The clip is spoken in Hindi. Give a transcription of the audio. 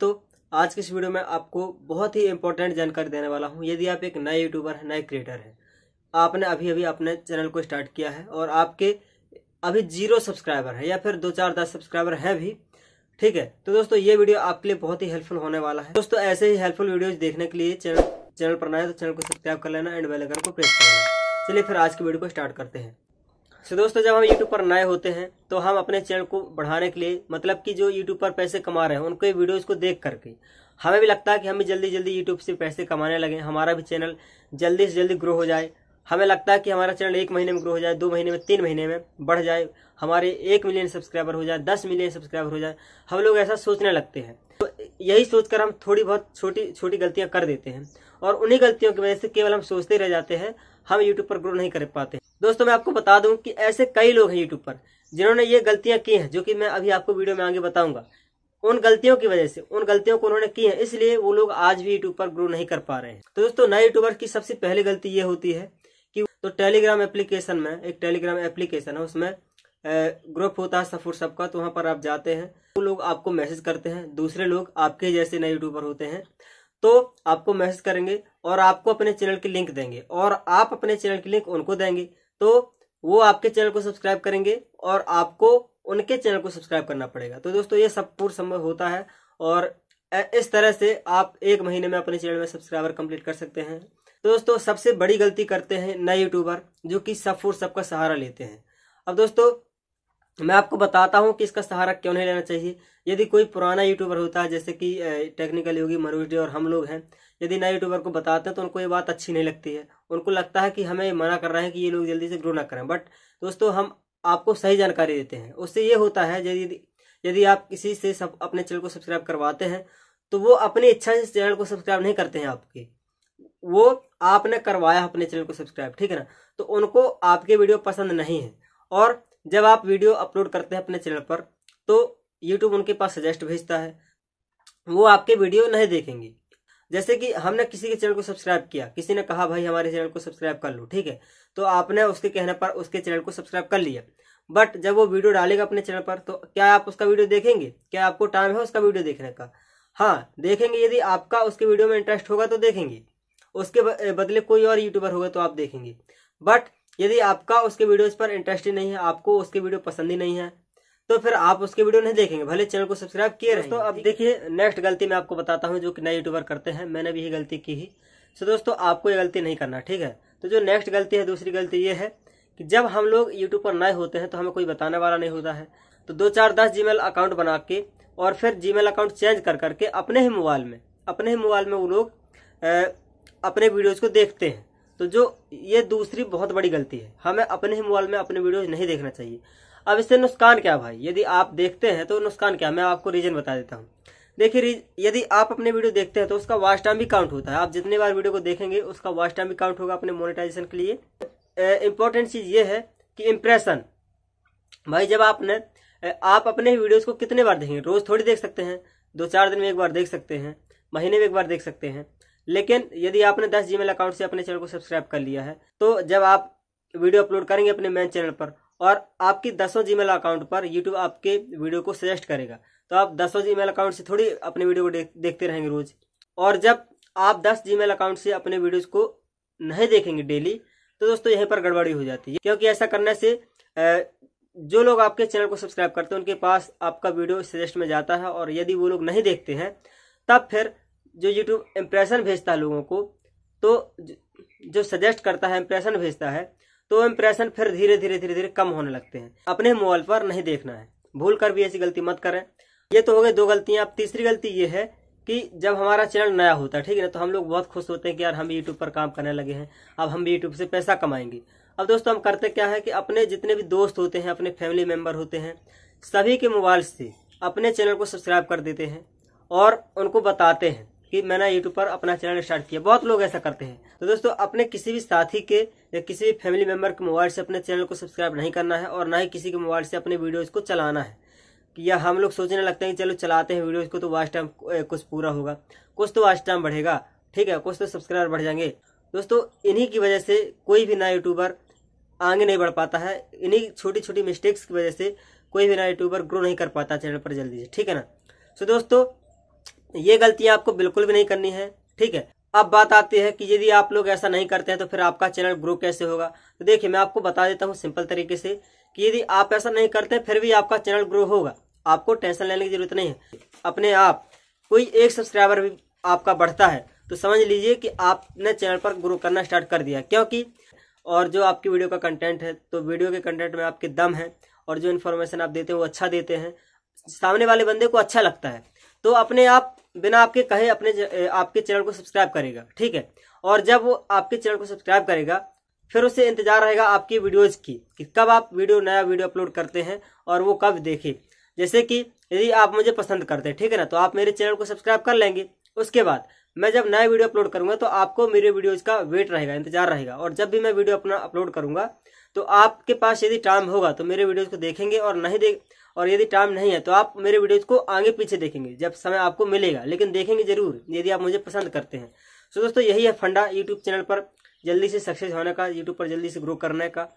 दोस्तों आज के इस वीडियो में आपको बहुत ही इंपॉर्टेंट जानकारी देने वाला हूँ यदि आप एक नए यूट्यूबर हैं नए क्रिएटर हैं आपने अभी अभी अपने चैनल को स्टार्ट किया है और आपके अभी जीरो सब्सक्राइबर है या फिर दो चार दस सब्सक्राइबर हैं भी ठीक है तो दोस्तों ये वीडियो आपके लिए बहुत ही हेल्पफुल होने वाला है दोस्तों ऐसे ही हेल्पफुल वीडियोज देखने के लिए चैनल चैनल पर नए तो चैनल को सब्सक्राइब कर लेना एंड बेलकन को प्रेस कर लेना चलिए फिर आज की वीडियो को स्टार्ट करते हैं सो दोस्तों जब हम यूट्यूब पर नए होते हैं तो हम अपने चैनल को बढ़ाने के लिए मतलब कि जो यूट्यूब पर पैसे कमा रहे हैं उनके वीडियोस को देख करके हमें भी लगता है कि हम भी जल्दी जल्दी यूट्यूब से पैसे कमाने लगे हमारा भी चैनल जल्दी से जल्दी ग्रो हो जाए हमें लगता है कि हमारा चैनल एक महीने में ग्रो हो जाए दो महीने में तीन महीने में बढ़ जाए हमारे एक मिलियन सब्सक्राइबर हो जाए दस मिलियन सब्सक्राइबर हो जाए हम लोग ऐसा सोचने लगते हैं तो यही सोचकर हम थोड़ी बहुत छोटी छोटी गलतियां कर देते हैं और उन्हीं गलतियों की वजह से केवल हम सोचते रह जाते हैं हम यूट्यूब पर ग्रो नहीं कर पाते दोस्तों मैं आपको बता दूं कि ऐसे कई लोग हैं यूट्यूब पर जिन्होंने ये गलतियां की हैं जो कि मैं अभी आपको वीडियो में आगे बताऊंगा उन गलतियों की वजह से उन गलतियों को उन्होंने की है इसलिए वो लोग आज भी यूट्यूब पर ग्रो नहीं कर पा रहे हैं तो दोस्तों नए यूट्यूबर की सबसे पहली गलती ये होती है कि तो टेलीग्राम एप्लीकेशन में एक टेलीग्राम एप्लीकेशन है उसमें ग्रुप होता है सफुर सबका तो वहाँ पर आप जाते हैं वो लोग आपको मैसेज करते हैं दूसरे लोग आपके जैसे नए यूट्यूबर होते हैं तो आपको मैसेज करेंगे और आपको अपने चैनल की लिंक देंगे और आप अपने चैनल की लिंक उनको देंगे तो वो आपके चैनल को सब्सक्राइब करेंगे और आपको उनके चैनल को सब्सक्राइब करना पड़ेगा तो दोस्तों ये सब पूर्व संभव होता है और इस तरह से आप एक महीने में अपने चैनल में सब्सक्राइबर कंप्लीट कर सकते हैं तो दोस्तों सबसे बड़ी गलती करते हैं नए यूट्यूबर जो कि सब फूर सबका सहारा लेते हैं अब दोस्तों मैं आपको बताता हूँ कि इसका सहारा क्यों नहीं लेना चाहिए यदि कोई पुराना यूट्यूबर होता है जैसे कि टेक्निकल योगी मनोज डे और हम लोग हैं यदि नए यूट्यूबर को बताते हैं तो उनको ये बात अच्छी नहीं लगती है उनको लगता है कि हमें मना कर रहे हैं कि ये लोग जल्दी से ग्रो ना करें बट दोस्तों हम आपको सही जानकारी देते हैं उससे ये होता है यदि यदि आप किसी से सब अपने चैनल को सब्सक्राइब करवाते हैं तो वो अपनी इच्छा से चैनल को सब्सक्राइब नहीं करते हैं आपके वो आपने करवाया अपने चैनल को सब्सक्राइब ठीक है ना तो उनको आपके वीडियो पसंद नहीं है और जब आप वीडियो अपलोड करते हैं अपने चैनल पर तो यूट्यूब उनके पास सजेस्ट भेजता है वो आपके वीडियो नहीं देखेंगे जैसे कि हमने किसी के चैनल को सब्सक्राइब किया किसी ने कहा भाई हमारे चैनल को सब्सक्राइब कर लो ठीक है तो आपने उसके कहने पर उसके चैनल को सब्सक्राइब कर लिया बट जब वो वीडियो डालेगा अपने चैनल पर तो क्या आप उसका वीडियो देखेंगे क्या आपको टाइम है उसका वीडियो देखने का हाँ देखेंगे यदि आपका उसके वीडियो में इंटरेस्ट होगा तो देखेंगे उसके बदले कोई और यूट्यूबर होगा तो आप देखेंगे बट यदि आपका उसके वीडियोस पर इंटरेस्ट ही नहीं है आपको उसके वीडियो पसंद ही नहीं है तो फिर आप उसके वीडियो नहीं देखेंगे भले चैनल को सब्सक्राइब किए रहे तो अब देखिए नेक्स्ट गलती मैं आपको बताता हूँ जो कि नए यूट्यूबर करते हैं मैंने भी ये गलती की ही तो दोस्तों आपको ये गलती नहीं करना ठीक है तो जो नेक्स्ट गलती है दूसरी गलती ये है कि जब हम लोग यूट्यूब पर नए होते हैं तो हमें कोई बताने वाला नहीं होता है तो दो चार दस जी अकाउंट बना के और फिर जी अकाउंट चेंज कर करके अपने ही मोबाइल में अपने ही मोबाइल में वो लोग अपने वीडियोज़ को देखते हैं तो जो ये दूसरी बहुत बड़ी गलती है हमें अपने ही मोबाइल में अपने वीडियो नहीं देखना चाहिए अब इससे नुकसान क्या भाई यदि आप देखते हैं तो नुकसान क्या मैं आपको रीजन बता देता हूँ देखिए यदि आप अपने वीडियो देखते हैं तो उसका वॉच टाइम भी काउंट होता है आप जितने बार वीडियो को देखेंगे उसका वॉच टाइम भी काउंट होगा अपने मोनेटाइजेशन के लिए इम्पोर्टेंट चीज़ ये है कि इम्प्रेशन भाई जब आपने आप अपने वीडियोस को कितने बार देखेंगे रोज थोड़ी देख सकते हैं दो चार दिन में एक बार देख सकते हैं महीने में एक बार देख सकते हैं लेकिन यदि आपने दस जीमेल अकाउंट से अपने चैनल को सब्सक्राइब कर लिया है तो जब आप वीडियो अपलोड करेंगे अपने मेन चैनल पर और आपकी दसों जीमेल अकाउंट पर यूट्यूब आपके वीडियो को सजेस्ट करेगा तो आप दसों जीमेल अकाउंट से थोड़ी अपने वीडियो को देखते रहेंगे रोज और जब आप दस जीमेल अकाउंट से अपने वीडियोज को नहीं देखेंगे डेली तो दोस्तों यहीं पर गड़बड़ी हो जाती है क्योंकि ऐसा करने से जो लोग आपके चैनल को सब्सक्राइब करते हैं उनके पास आपका वीडियो सजेस्ट में जाता है और यदि वो लोग नहीं देखते हैं तब फिर जो यूट्यूब इम्प्रेशन भेजता है लोगों को तो जो सजेस्ट करता है इम्प्रेशन भेजता है तो इम्प्रेशन फिर धीरे धीरे धीरे धीरे कम होने लगते हैं अपने मोबाइल पर नहीं देखना है भूल कर भी ऐसी गलती मत करें ये तो हो गई दो गलतियां अब तीसरी गलती ये है कि जब हमारा चैनल नया होता है ठीक है ना तो हम लोग बहुत खुश होते हैं कि यार हम यूट्यूब पर काम करने लगे हैं अब हम भी यूट्यूब से पैसा कमाएंगे अब दोस्तों हम करते क्या है कि अपने जितने भी दोस्त होते हैं अपने फैमिली मेम्बर होते हैं सभी के मोबाइल से अपने चैनल को सब्सक्राइब कर देते हैं और उनको बताते हैं कि मैंने यूट्यूब पर अपना चैनल स्टार्ट किया बहुत लोग ऐसा करते हैं तो दोस्तों अपने किसी भी साथी के या किसी भी फैमिली मेंबर के मोबाइल से अपने चैनल को सब्सक्राइब नहीं करना है और ना ही किसी के मोबाइल से अपने वीडियोज को चलाना है या हम लोग सोचने लगते हैं कि चलो चलाते हैं वीडियोज को तो वाच टाइम कुछ पूरा होगा कुछ तो वाच टाइम बढ़ेगा ठीक है कुछ तो सब्सक्राइबर बढ़ जाएंगे दोस्तों इन्हीं की वजह से कोई भी नया यूट्यूबर आगे नहीं बढ़ पाता है इन्हीं छोटी छोटी मिस्टेक्स की वजह से कोई भी नया यूट्यूबर ग्रो नहीं कर पाता चैनल पर जल्दी से ठीक है ना सो दोस्तों ये गलतियां आपको बिल्कुल भी नहीं करनी है ठीक है अब बात आती है कि यदि आप लोग ऐसा नहीं करते हैं तो फिर आपका चैनल ग्रो कैसे होगा तो देखिए मैं आपको बता देता हूँ सिंपल तरीके से कि यदि आप ऐसा नहीं करते फिर भी आपका चैनल ग्रो होगा आपको टेंशन लेने की जरूरत नहीं है अपने आप कोई एक सब्सक्राइबर भी आपका बढ़ता है तो समझ लीजिए कि आपने चैनल पर ग्रो करना स्टार्ट कर दिया क्योंकि और जो आपकी वीडियो का कंटेंट है तो वीडियो के कंटेंट में आपके दम है और जो इन्फॉर्मेशन आप देते हैं वो अच्छा देते हैं सामने वाले बंदे को अच्छा लगता है तो अपने आप बिना आपके कहे अपने आपके चैनल को सब्सक्राइब करेगा ठीक है और जब वो आपके चैनल को सब्सक्राइब करेगा फिर उसे इंतजार रहेगा आपकी वीडियोज की कि कब आप वीडियो नया वीडियो अपलोड करते हैं और वो कब देखे जैसे कि यदि आप मुझे पसंद करते हैं ठीक है ना तो आप मेरे चैनल को सब्सक्राइब कर लेंगे उसके बाद मैं जब नया वीडियो अपलोड करूंगा तो आपको मेरे वीडियोज का वेट रहेगा इंतजार रहेगा और जब भी मैं वीडियो अपना अपलोड करूंगा तो आपके पास यदि टाइम होगा तो मेरे वीडियोज को देखेंगे और नहीं देख और यदि टाइम नहीं है तो आप मेरे वीडियोज को आगे पीछे देखेंगे जब समय आपको मिलेगा लेकिन देखेंगे जरूर यदि आप मुझे पसंद करते हैं सो दोस्तों यही है फंडा यूट्यूब चैनल पर जल्दी से सक्सेस होने का यूट्यूब पर जल्दी से ग्रो करने का